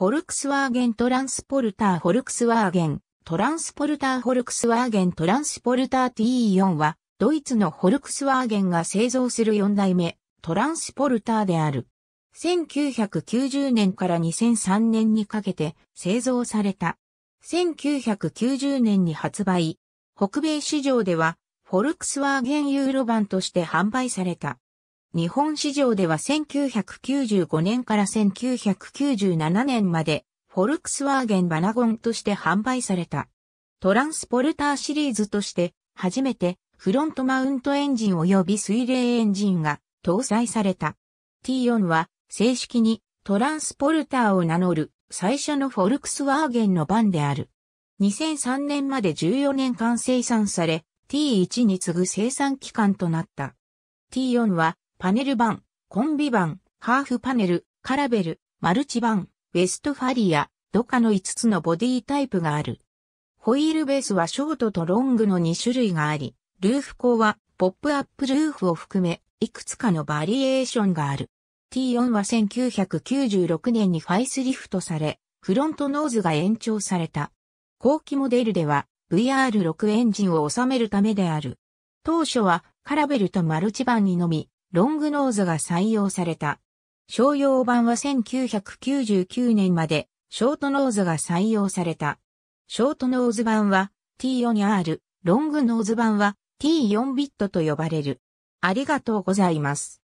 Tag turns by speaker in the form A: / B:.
A: フォルクスワーゲントランスポルターフォルクスワーゲントランスポルターフォルクスワーゲントランスポルター TE4 はドイツのフォルクスワーゲンが製造する4代目トランスポルターである。1990年から2003年にかけて製造された。1990年に発売。北米市場ではフォルクスワーゲンユーロ版として販売された。日本市場では1995年から1997年まで、フォルクスワーゲンバナゴンとして販売された。トランスポルターシリーズとして、初めてフロントマウントエンジン及び水冷エンジンが搭載された。T4 は正式にトランスポルターを名乗る最初のフォルクスワーゲンの番である。2003年まで14年間生産され、T1 に次ぐ生産期間となった。T4 はパネル版、コンビ版、ハーフパネル、カラベル、マルチ版、ウェストファリア、ドカの5つのボディタイプがある。ホイールベースはショートとロングの2種類があり、ルーフ鋼はポップアップルーフを含め、いくつかのバリエーションがある。T4 は1996年にファイスリフトされ、フロントノーズが延長された。後期モデルでは VR6 エンジンを収めるためである。当初はカラベルとマルチ版にのみロングノーズが採用された。商用版は1999年までショートノーズが採用された。ショートノーズ版は T4R、ロングノーズ版は T4 ビットと呼ばれる。ありがとうございます。